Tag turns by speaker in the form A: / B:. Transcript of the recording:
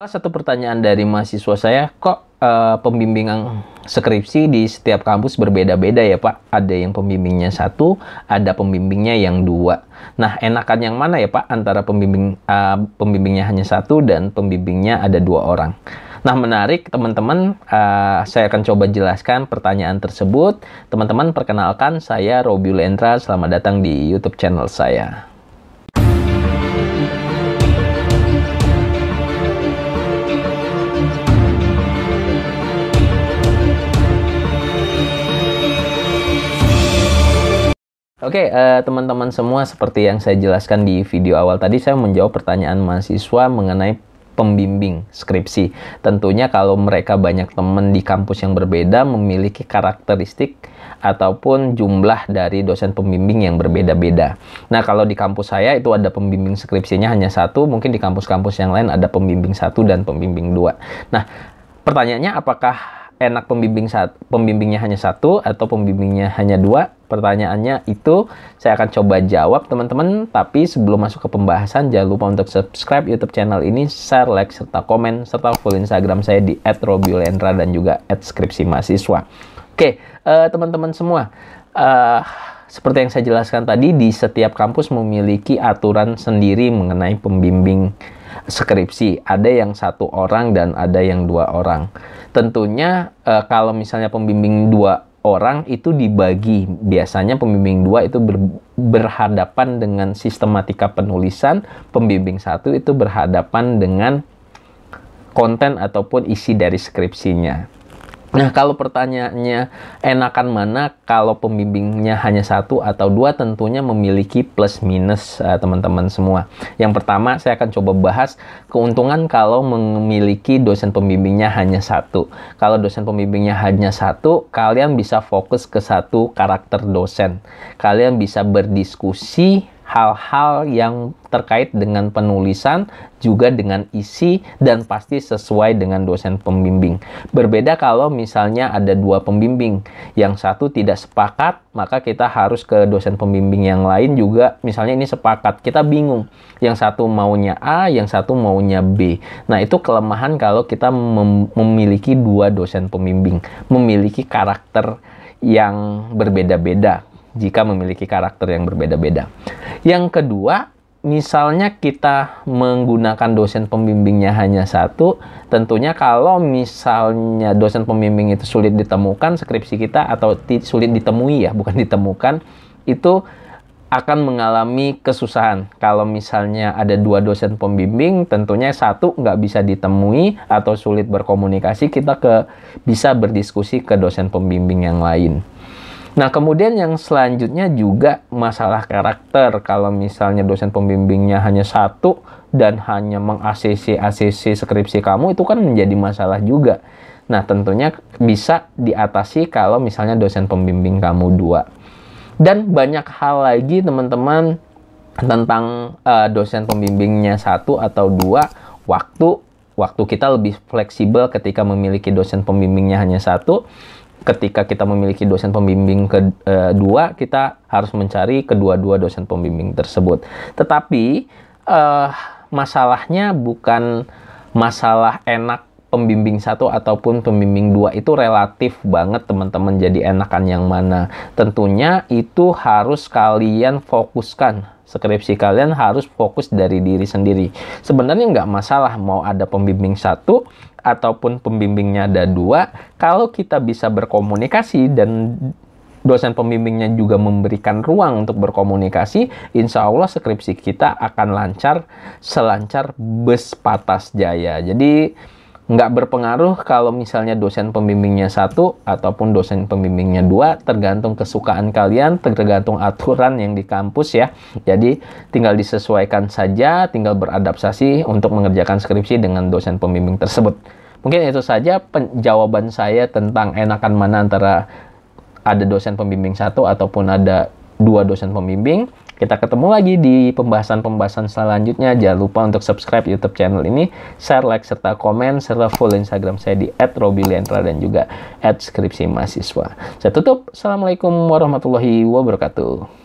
A: Satu pertanyaan dari mahasiswa saya, kok uh, pembimbingan skripsi di setiap kampus berbeda-beda ya Pak? Ada yang pembimbingnya satu, ada pembimbingnya yang dua. Nah, enakan yang mana ya Pak antara pembimbing uh, pembimbingnya hanya satu dan pembimbingnya ada dua orang? Nah, menarik teman-teman, uh, saya akan coba jelaskan pertanyaan tersebut. Teman-teman perkenalkan saya Robi Lendra selamat datang di YouTube channel saya. Oke, okay, uh, eh, teman-teman semua, seperti yang saya jelaskan di video awal tadi, saya menjawab pertanyaan mahasiswa mengenai pembimbing skripsi. Tentunya kalau mereka banyak teman di kampus yang berbeda, memiliki karakteristik ataupun jumlah dari dosen pembimbing yang berbeda-beda. Nah, kalau di kampus saya itu ada pembimbing skripsinya hanya satu, mungkin di kampus-kampus yang lain ada pembimbing satu dan pembimbing dua. Nah, pertanyaannya apakah enak pembimbing satu, pembimbingnya hanya satu atau pembimbingnya hanya dua? Pertanyaannya itu saya akan coba jawab teman-teman. Tapi sebelum masuk ke pembahasan, jangan lupa untuk subscribe YouTube channel ini, share, like, serta komen, serta follow Instagram saya di @robiulendra dan juga @skripsi Oke, teman eh, teman-teman semua, uh, seperti yang saya jelaskan tadi, di setiap kampus memiliki aturan sendiri mengenai pembimbing skripsi. Ada yang satu orang dan ada yang dua orang tentunya uh, kalau misalnya pembimbing dua orang itu dibagi. Biasanya pembimbing dua itu ber, berhadapan dengan sistematika penulisan, pembimbing satu itu berhadapan dengan konten ataupun isi dari skripsinya. Nah, kalau pertanyaannya enakan mana kalau pembimbingnya hanya satu atau dua tentunya memiliki plus minus eh, teman-teman uh, semua. Yang pertama saya akan coba bahas keuntungan kalau memiliki dosen pembimbingnya hanya satu. Kalau dosen pembimbingnya hanya satu, kalian bisa fokus ke satu karakter dosen. Kalian bisa berdiskusi hal-hal yang terkait dengan penulisan, juga dengan isi, dan pasti sesuai dengan dosen pembimbing. Berbeda kalau misalnya ada dua pembimbing, yang satu tidak sepakat, maka kita harus ke dosen pembimbing yang lain juga, misalnya ini sepakat, kita bingung. Yang satu maunya A, yang satu maunya B. Nah, itu kelemahan kalau kita mem memiliki dua dosen pembimbing, memiliki karakter yang berbeda-beda jika memiliki karakter yang berbeda-beda. Yang kedua, misalnya kita menggunakan dosen pembimbingnya hanya satu, tentunya kalau misalnya dosen pembimbing itu sulit ditemukan, skripsi kita atau sulit ditemui ya, bukan ditemukan, itu akan mengalami kesusahan. Kalau misalnya ada dua dosen pembimbing, tentunya satu nggak bisa ditemui atau sulit berkomunikasi, kita ke bisa berdiskusi ke dosen pembimbing yang lain. Nah, kemudian yang selanjutnya juga masalah karakter. Kalau misalnya dosen pembimbingnya hanya satu dan hanya meng-ACC ACC skripsi kamu itu kan menjadi masalah juga. Nah, tentunya bisa diatasi kalau misalnya dosen pembimbing kamu dua. Dan banyak hal lagi teman-teman tentang uh, dosen pembimbingnya satu atau dua waktu waktu kita lebih fleksibel ketika memiliki dosen pembimbingnya hanya satu ketika kita memiliki dosen pembimbing kedua, kita harus mencari kedua-dua dosen pembimbing tersebut. Tetapi eh, masalahnya bukan masalah enak pembimbing satu ataupun pembimbing dua itu relatif banget teman-teman jadi enakan yang mana. Tentunya itu harus kalian fokuskan skripsi kalian harus fokus dari diri sendiri. Sebenarnya nggak masalah mau ada pembimbing satu ataupun pembimbingnya ada dua, kalau kita bisa berkomunikasi dan dosen pembimbingnya juga memberikan ruang untuk berkomunikasi, insya Allah skripsi kita akan lancar selancar bus patas jaya. Jadi nggak berpengaruh kalau misalnya dosen pembimbingnya satu ataupun dosen pembimbingnya dua tergantung kesukaan kalian tergantung aturan yang di kampus ya jadi tinggal disesuaikan saja tinggal beradaptasi untuk mengerjakan skripsi dengan dosen pembimbing tersebut mungkin itu saja jawaban saya tentang enakan mana antara ada dosen pembimbing satu ataupun ada dua dosen pembimbing kita ketemu lagi di pembahasan-pembahasan selanjutnya. Jangan lupa untuk subscribe YouTube channel ini, share, like, serta komen, serta follow Instagram saya di @robiliantra dan juga @skripsi mahasiswa. Saya tutup. Assalamualaikum warahmatullahi wabarakatuh.